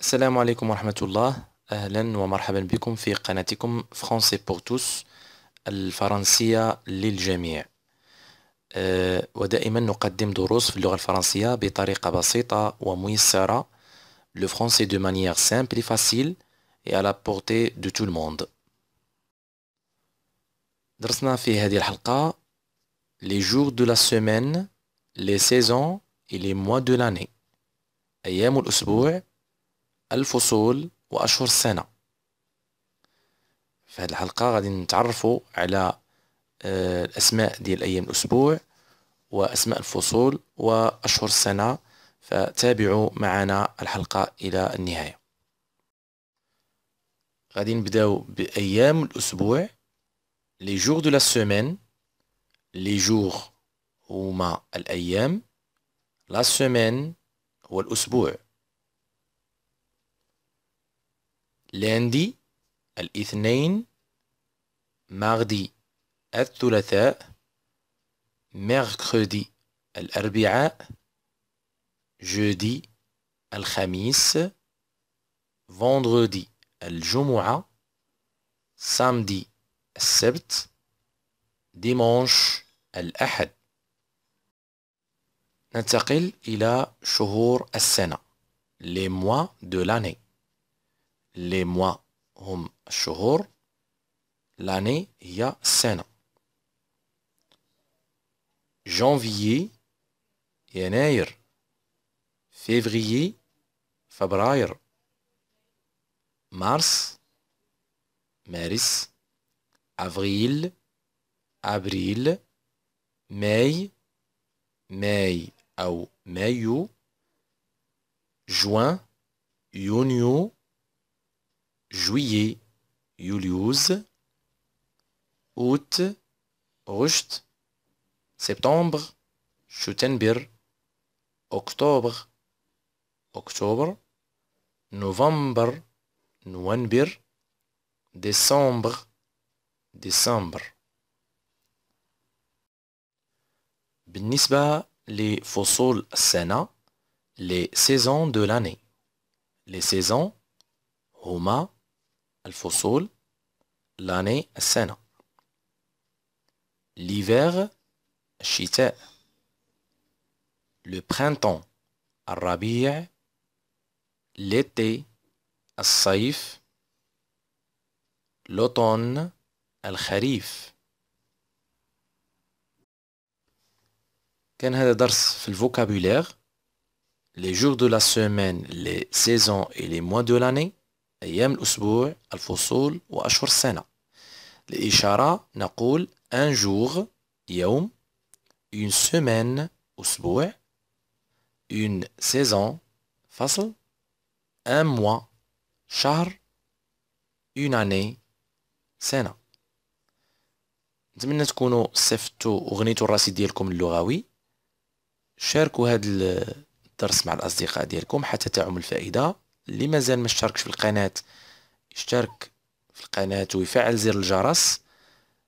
السلام عليكم ورحمة الله أهلا ومرحبا بكم في قناتكم فرونسي بور توس الفرنسية للجميع أه ودائما نقدم دروس في اللغة الفرنسية بطريقة بسيطة وميسرة لو فرونسي دو مانيير سامبل فاسيل اي على بورتي دو تو الموند درسنا في هذه الحلقة لي جور دو لا سيمين لي سيزون اي لي موا دو لاني أيام الأسبوع الفصول وأشهر السنة في هذه الحلقة غادي نتعرفوا على آه، الأسماء ديال أيام الأسبوع وأسماء الفصول وأشهر السنة فتابعوا معنا الحلقة إلى النهاية غادي نبداو بأيام الأسبوع لي جور دو لا سيمين لي جور هما الأيام لا سيمين هو الأسبوع لندي الاثنين ماغدي الثلاثاء ميركردي الأربعاء جودي الخميس فوندردي الجمعة سامدي السبت ديمونش الأحد ننتقل إلى شهور السنة les mois de l'année les mois hum l'année l'année ya sena. Janvier, yenayr. Février, février. Mars, mars. Avril, avril. Mai, mai ou mai, Juin, junio juillet, Julius, août, septembre, octobre, octobre, novembre, Nuanbir, décembre, décembre. les fossiles sénat les saisons de l'année les saisons Roma. الفصول l'année السنة l'hiver الشتاء le printemps الربيع l'été الصيف l'automne الخريف كان هذا درس في الفوكابولير les jours de la semaine, les saisons et les mois de l'année أيام الأسبوع الفصول وأشهر السنة الإشارة نقول ان جوغ يوم une semaine أسبوع une saison فصل un mois شهر une année سنة نتمنى تكونوا صيفطتوا وغنيتوا الراسي ديالكم اللغوي شاركوا هذا الدرس مع الاصدقاء ديالكم حتى تعم الفائده اللي مازال ما اشتركش في القناة اشترك في القناة ويفعل زر الجرس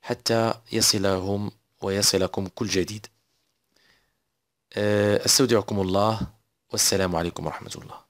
حتى يصلهم ويصلكم كل جديد أه، أستودعكم الله والسلام عليكم ورحمة الله